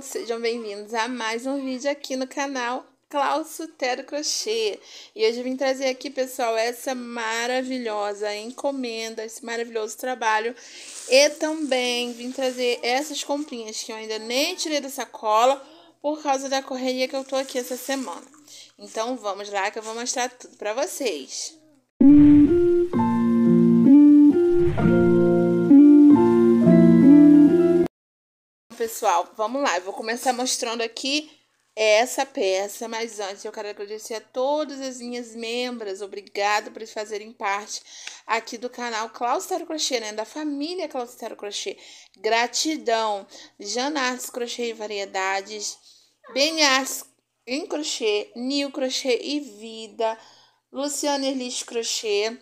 todos, sejam bem-vindos a mais um vídeo aqui no canal Klaus Tero Crochê. E hoje eu vim trazer aqui, pessoal, essa maravilhosa encomenda, esse maravilhoso trabalho. E também vim trazer essas comprinhas que eu ainda nem tirei da sacola por causa da correria que eu tô aqui essa semana. Então vamos lá que eu vou mostrar tudo pra vocês. Música pessoal, vamos lá. Eu vou começar mostrando aqui essa peça, mas antes eu quero agradecer a todas as minhas membras. Obrigado por fazerem parte aqui do canal Claustero Crochê, né? Da família Claustero Crochê. Gratidão. Janartes Crochê e Variedades, Benhartes em Crochê, Nil Crochê e Vida, Luciana Elis Crochê,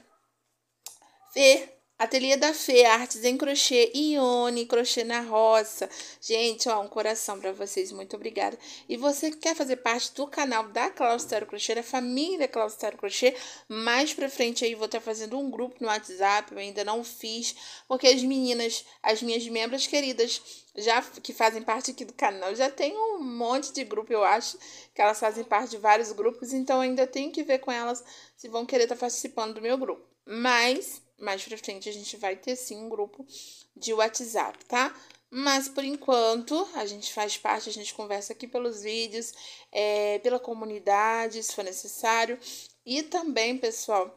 Fer Ateliê da Fê, artes em crochê, Ione, crochê na roça. Gente, ó, um coração para vocês, muito obrigada. E você que quer fazer parte do canal da Claustero Crochê, da família Claustero Crochê, mais para frente aí vou estar tá fazendo um grupo no WhatsApp, eu ainda não fiz, porque as meninas, as minhas membros queridas, já que fazem parte aqui do canal, já tem um monte de grupo, eu acho, que elas fazem parte de vários grupos, então ainda tenho que ver com elas se vão querer estar tá participando do meu grupo. Mas mais pra frente a gente vai ter sim um grupo de WhatsApp, tá? Mas por enquanto a gente faz parte, a gente conversa aqui pelos vídeos, é, pela comunidade, se for necessário. E também, pessoal,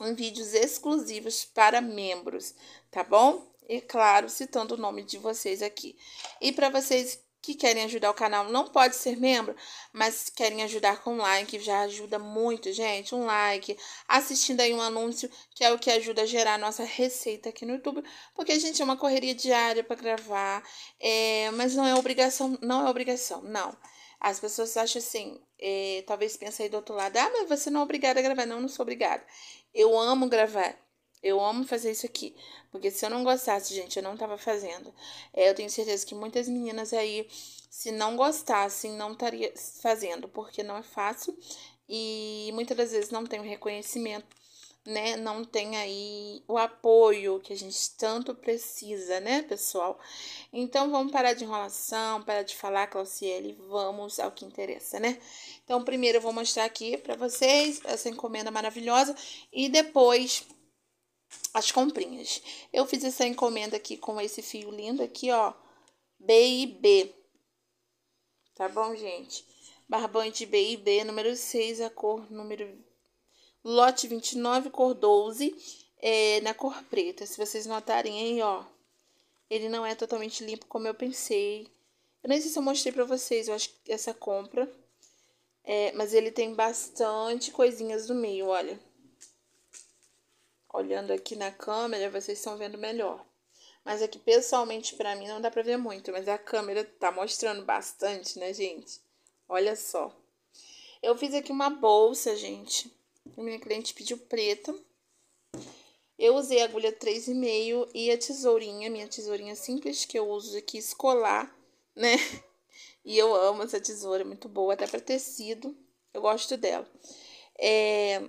em vídeos exclusivos para membros, tá bom? E claro, citando o nome de vocês aqui. E para vocês que querem ajudar o canal não pode ser membro, mas querem ajudar com like, já ajuda muito, gente. Um like, assistindo aí um anúncio, que é o que ajuda a gerar a nossa receita aqui no YouTube, porque a gente é uma correria diária para gravar, é, mas não é obrigação, não é obrigação, não. As pessoas acham assim, é, talvez pensem aí do outro lado, ah, mas você não é obrigada a gravar. Não, não sou obrigada. Eu amo gravar. Eu amo fazer isso aqui. Porque se eu não gostasse, gente, eu não tava fazendo. É, eu tenho certeza que muitas meninas aí, se não gostassem, não estaria fazendo. Porque não é fácil. E muitas das vezes não tem o reconhecimento, né? Não tem aí o apoio que a gente tanto precisa, né, pessoal? Então vamos parar de enrolação, parar de falar, Clauciele, vamos ao que interessa, né? Então, primeiro eu vou mostrar aqui para vocês essa encomenda maravilhosa e depois as comprinhas. Eu fiz essa encomenda aqui com esse fio lindo aqui, ó, B&B, tá bom, gente? Barbante B&B, número 6, a cor número... Lote 29, cor 12, é, na cor preta. Se vocês notarem aí, ó, ele não é totalmente limpo como eu pensei. Eu nem sei se eu mostrei pra vocês, eu acho que essa compra... É, mas ele tem bastante coisinhas no meio, olha. Olhando aqui na câmera, vocês estão vendo melhor. Mas aqui, pessoalmente, para mim não dá para ver muito, mas a câmera tá mostrando bastante, né, gente? Olha só. Eu fiz aqui uma bolsa, gente. A minha cliente pediu preta. Eu usei a agulha 3,5 e a tesourinha, minha tesourinha simples que eu uso aqui, escolar, né? E eu amo essa tesoura, muito boa, até para tecido. Eu gosto dela. É,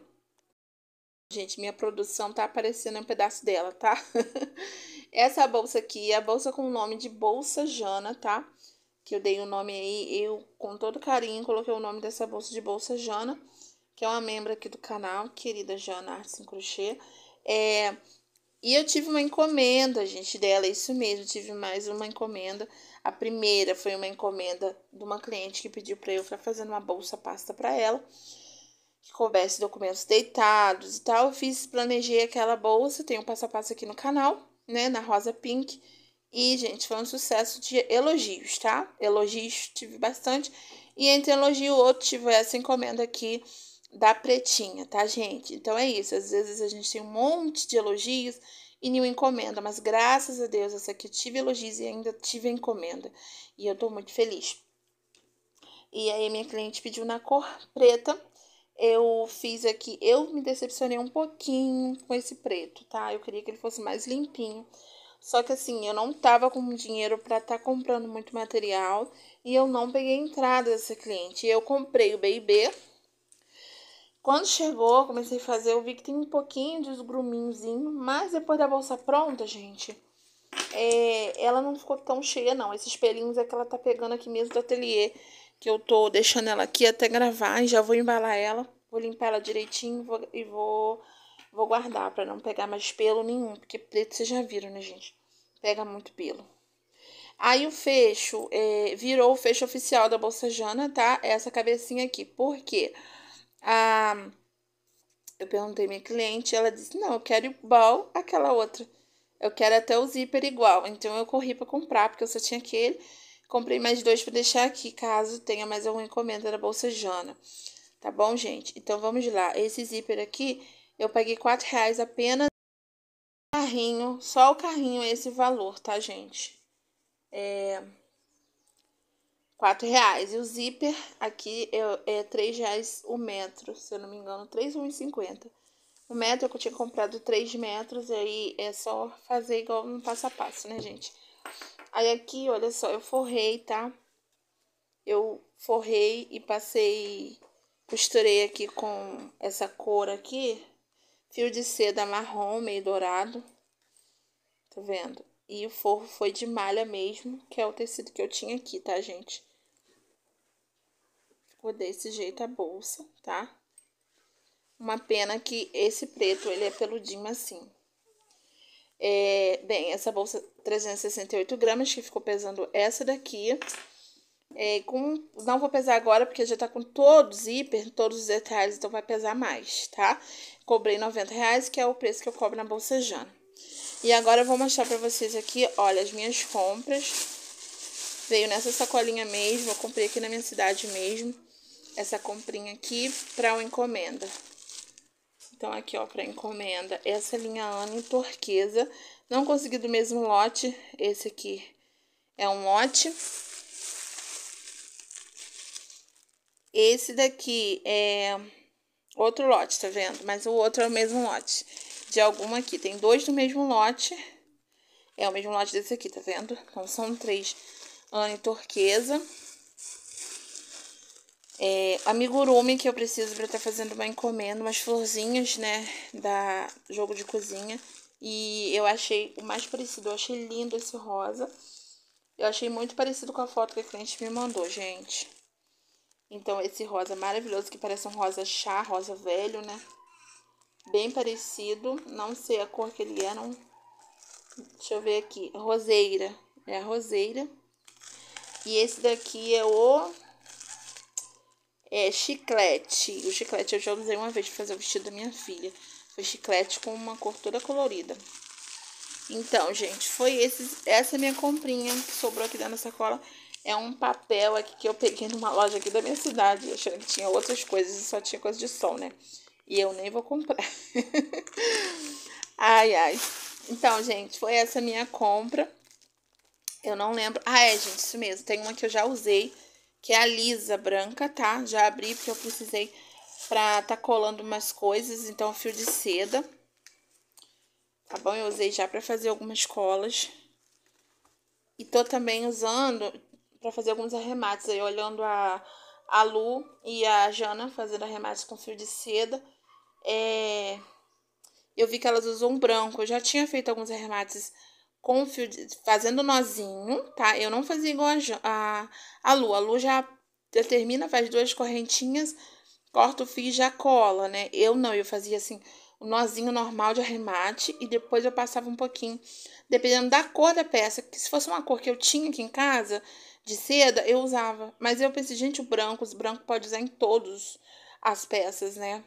Gente, minha produção tá aparecendo um pedaço dela, tá? Essa bolsa aqui é a bolsa com o nome de Bolsa Jana, tá? Que eu dei o um nome aí, eu com todo carinho coloquei o nome dessa bolsa de Bolsa Jana, que é uma membro aqui do canal, querida Jana Artes em Crochê. É, e eu tive uma encomenda, gente, dela, isso mesmo, tive mais uma encomenda. A primeira foi uma encomenda de uma cliente que pediu para eu para fazer uma bolsa pasta para ela que coubesse documentos deitados e tal. Eu fiz, planejei aquela bolsa, tem um passo a passo aqui no canal, né, na Rosa Pink. E, gente, foi um sucesso de elogios, tá? Elogios tive bastante. E entre elogio e outro, tive tipo, essa encomenda aqui da Pretinha, tá, gente? Então é isso. Às vezes a gente tem um monte de elogios e nenhuma encomenda, mas graças a Deus essa aqui eu tive elogios e ainda tive a encomenda. E eu tô muito feliz. E aí minha cliente pediu na cor preta eu fiz aqui, eu me decepcionei um pouquinho com esse preto, tá? Eu queria que ele fosse mais limpinho. Só que assim, eu não tava com dinheiro para estar tá comprando muito material e eu não peguei entrada dessa cliente. Eu comprei o B&B. Quando chegou, comecei a fazer, eu vi que tem um pouquinho de esgruminhozinho, mas depois da bolsa pronta, gente, é, ela não ficou tão cheia não. Esses pelinhos é que ela tá pegando aqui mesmo do ateliê que eu tô deixando ela aqui até gravar e já vou embalar ela, vou limpar ela direitinho vou, e vou, vou guardar para não pegar mais pelo nenhum, porque preto vocês já viram, né, gente? Pega muito pelo. Aí o fecho é, virou o fecho oficial da Bolsa Jana, tá? É essa cabecinha aqui. Por quê? Ah, eu perguntei minha cliente, ela disse: Não, eu quero igual aquela outra. Eu quero até o zíper igual. Então eu corri para comprar, porque eu só tinha aquele. Comprei mais dois para deixar aqui, caso tenha mais alguma encomenda da Bolsa Jana. Tá bom, gente? Então, vamos lá. Esse zíper aqui, eu paguei quatro reais apenas carrinho. Só o carrinho é esse valor, tá, gente? É... Quatro reais. E o zíper aqui é, é três reais o metro, se eu não me engano, três ou cinquenta. O metro eu tinha comprado três metros, e aí é só fazer igual no passo a passo, né, gente? Aí aqui, olha só, eu forrei, tá? Eu forrei e passei, costurei aqui com essa cor aqui, fio de seda marrom, meio dourado, tá vendo? E o forro foi de malha mesmo, que é o tecido que eu tinha aqui, tá, gente? Ficou desse jeito a bolsa, tá? Uma pena que esse preto, ele é peludinho assim. É, bem, essa bolsa 368 gramas que ficou pesando essa daqui. É, com, não vou pesar agora porque já tá com todos os hiper, todos os detalhes, então vai pesar mais, tá? Cobrei 90 reais, que é o preço que eu cobro na bolsa Jana. E agora eu vou mostrar pra vocês aqui, olha, as minhas compras. Veio nessa sacolinha mesmo, eu comprei aqui na minha cidade mesmo. Essa comprinha aqui pra uma encomenda. Então, aqui, ó, para encomenda. Essa linha é Ana em turquesa. Não consegui do mesmo lote. Esse aqui é um lote. Esse daqui é outro lote, tá vendo? Mas o outro é o mesmo lote de alguma aqui. Tem dois do mesmo lote. É o mesmo lote desse aqui, tá vendo? Então, são três. Ana em turquesa é, amigurumi que eu preciso para estar tá fazendo uma encomenda, umas florzinhas, né, da jogo de cozinha. E eu achei o mais parecido, eu achei lindo esse rosa. Eu achei muito parecido com a foto que a cliente me mandou, gente. Então, esse rosa maravilhoso, que parece um rosa chá, rosa velho, né? Bem parecido, não sei a cor que ele é, não... Deixa eu ver aqui, roseira, é a roseira. E esse daqui é o é, chiclete. O chiclete eu já usei uma vez pra fazer o vestido da minha filha. Foi chiclete com uma cor toda colorida. Então, gente, foi esse, essa minha comprinha que sobrou aqui da sacola. É um papel aqui que eu peguei numa loja aqui da minha cidade, achando que tinha outras coisas e só tinha coisa de sol, né? E eu nem vou comprar. ai, ai. Então, gente, foi essa minha compra. Eu não lembro. Ah, é, gente, isso mesmo. Tem uma que eu já usei que é a lisa branca, tá? Já abri porque eu precisei pra tá colando umas coisas, então fio de seda. Tá bom? Eu usei já pra fazer algumas colas. E tô também usando pra fazer alguns arremates aí, olhando a, a Lu e a Jana fazendo arremates com fio de seda. É... Eu vi que elas usam branco, eu já tinha feito alguns arremates com fio de, fazendo nozinho, tá? Eu não fazia igual a, a, a Lu. A Lu já determina, faz duas correntinhas, corta o fio e já cola, né? Eu não, eu fazia assim, o um nozinho normal de arremate e depois eu passava um pouquinho, dependendo da cor da peça. Que se fosse uma cor que eu tinha aqui em casa, de seda, eu usava. Mas eu pensei, gente, o branco, os branco pode usar em todas as peças, né?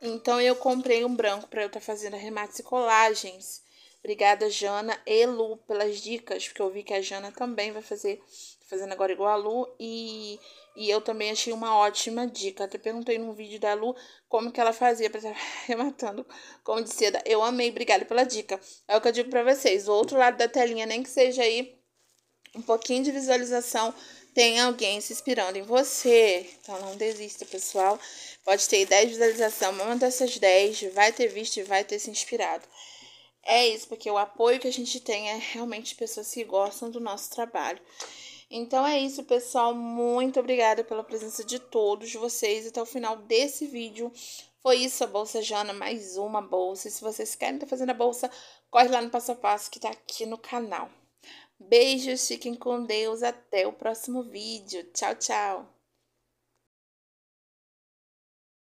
Então eu comprei um branco para eu estar tá fazendo arremates e colagens. Obrigada, Jana e Lu, pelas dicas, porque eu vi que a Jana também vai fazer, tá fazendo agora igual a Lu, e, e eu também achei uma ótima dica. Até perguntei num vídeo da Lu como que ela fazia para estar rematando como de seda. Eu amei, obrigada pela dica. É o que eu digo para vocês, o outro lado da telinha, nem que seja aí um pouquinho de visualização, tem alguém se inspirando em você. Então não desista, pessoal. Pode ter 10 visualizações, uma dessas 10 vai ter visto e vai ter se inspirado é isso, porque o apoio que a gente tem é realmente pessoas que gostam do nosso trabalho. Então é isso, pessoal. Muito obrigada pela presença de todos vocês até o final desse vídeo. Foi isso, a Bolsa Jana, mais uma bolsa. E se vocês querem estar tá fazendo a bolsa, corre lá no passo a passo que está aqui no canal. Beijos, fiquem com Deus, até o próximo vídeo. Tchau, tchau!